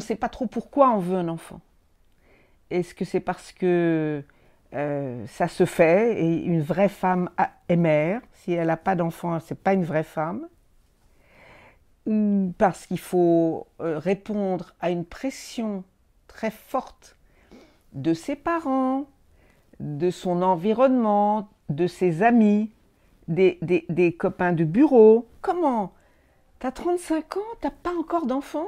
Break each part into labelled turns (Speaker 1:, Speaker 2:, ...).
Speaker 1: On ne sait pas trop pourquoi on veut un enfant. Est-ce que c'est parce que euh, ça se fait et une vraie femme est mère Si elle n'a pas d'enfant, c'est pas une vraie femme. Ou parce qu'il faut euh, répondre à une pression très forte de ses parents, de son environnement, de ses amis, des, copains de bureau. Comment T'as 35 ans, t'as pas encore d'enfant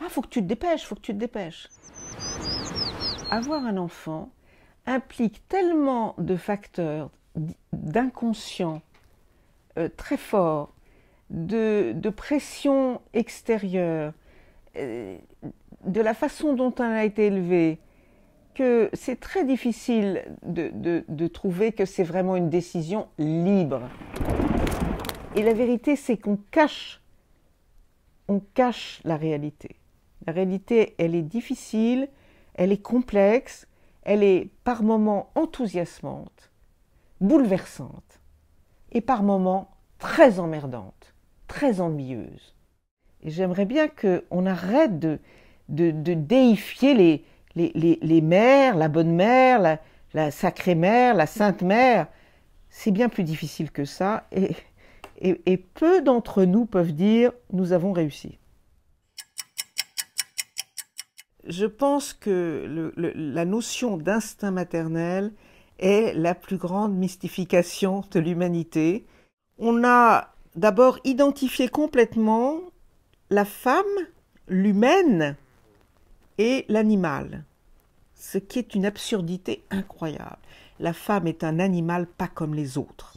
Speaker 1: ah, faut que tu te dépêches, faut que tu te dépêches. Avoir un enfant implique tellement de facteurs d'inconscient euh, très forts, de, pression extérieure, euh, de la façon dont on a été élevé, que c'est très difficile de, de trouver que c'est vraiment une décision libre. Et la vérité, c'est qu'on cache, on cache la réalité. La réalité, elle est difficile, elle est complexe, elle est par moments enthousiasmante, bouleversante, et par moments très emmerdante, très ennuyeuse. Et j'aimerais bien qu'on arrête de, de, déifier les, les, mères, la bonne mère, la, sacrée mère, la sainte mère. C'est bien plus difficile que ça, et peu d'entre nous peuvent dire nous avons réussi je pense que la notion d'instinct maternel est la plus grande mystification de l'humanité. On a d'abord identifié complètement la femme, l'humaine et l'animal, ce qui est une absurdité incroyable. La femme est un animal pas comme les autres.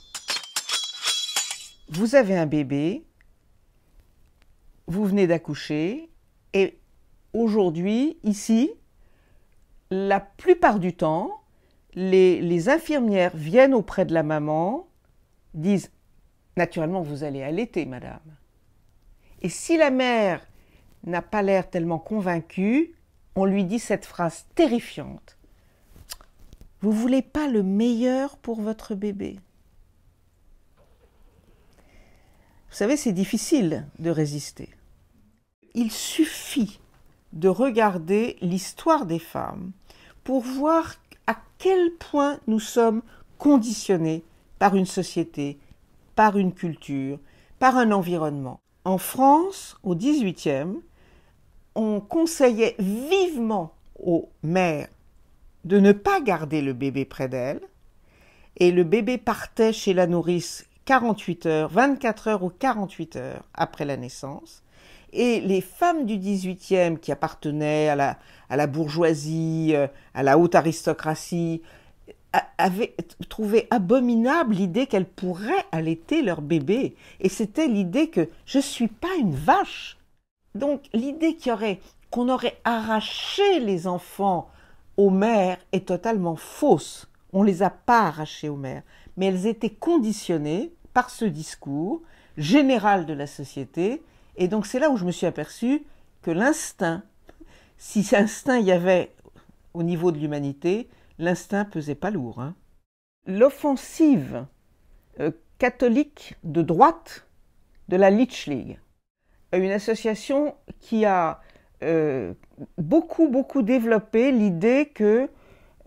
Speaker 1: Vous avez un bébé, vous venez d'accoucher, et aujourd'hui, ici, la plupart du temps, les, infirmières viennent auprès de la maman, disent Naturellement, vous allez allaiter, madame. Et si la mère n'a pas l'air tellement convaincue, on lui dit cette phrase terrifiante Vous voulez pas le meilleur pour votre bébé Vous savez, c'est difficile de résister. Il suffit de regarder l'histoire des femmes pour voir à quel point nous sommes conditionnés par une société, par une culture, par un environnement. En France, au XVIIIe, on conseillait vivement aux mères de ne pas garder le bébé près d'elles et le bébé partait chez la nourrice 48 heures, 24 heures ou 48 heures après la naissance, et les femmes du XVIIIe qui appartenaient à la, bourgeoisie, euh, à la haute aristocratie, avaient trouvé abominable l'idée qu'elles pourraient allaiter leur bébé. Et c'était l'idée que je ne suis pas une vache. Donc l'idée qu'on aurait arraché les enfants aux mères est totalement fausse. On ne les a pas arrachés aux mères. Mais elles étaient conditionnées par ce discours général de la société et donc c'est là où je me suis aperçu que l'instinct, si cet instinct il y avait au niveau de l'humanité, l'instinct pesait pas lourd. Hein. L'offensive euh, catholique de droite de la Leech League, euh, une association qui a euh, beaucoup, beaucoup développé l'idée que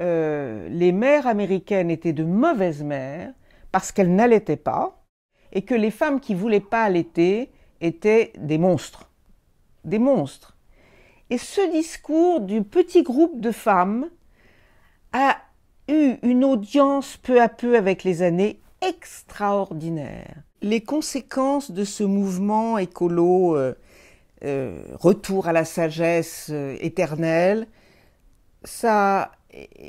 Speaker 1: les mères américaines étaient de mauvaises mères parce qu'elles n'allaitaient pas et que les femmes qui voulaient pas allaiter étaient des monstres. Des monstres. Et ce discours du petit groupe de femmes a eu une audience peu à peu avec les années extraordinaire. Les conséquences de ce mouvement écolo, euh, euh, retour à la sagesse euh, éternelle, ça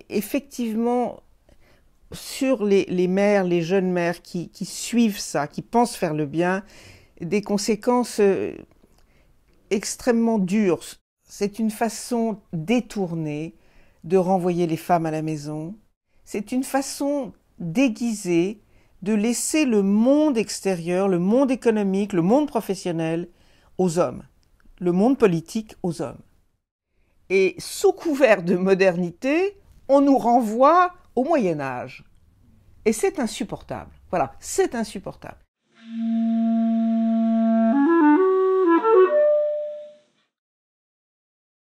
Speaker 1: effectivement sur les, mères, les jeunes mères qui suivent ça, qui pensent faire le bien, des conséquences euh, extrêmement dures. C'est une façon détournée de renvoyer les femmes à la maison. C'est une façon déguisée de laisser le monde extérieur, le monde économique, le monde professionnel aux hommes, le monde politique aux hommes. Et sous couvert de modernité, on nous renvoie au Moyen Âge. Et c'est insupportable. Voilà, c'est insupportable.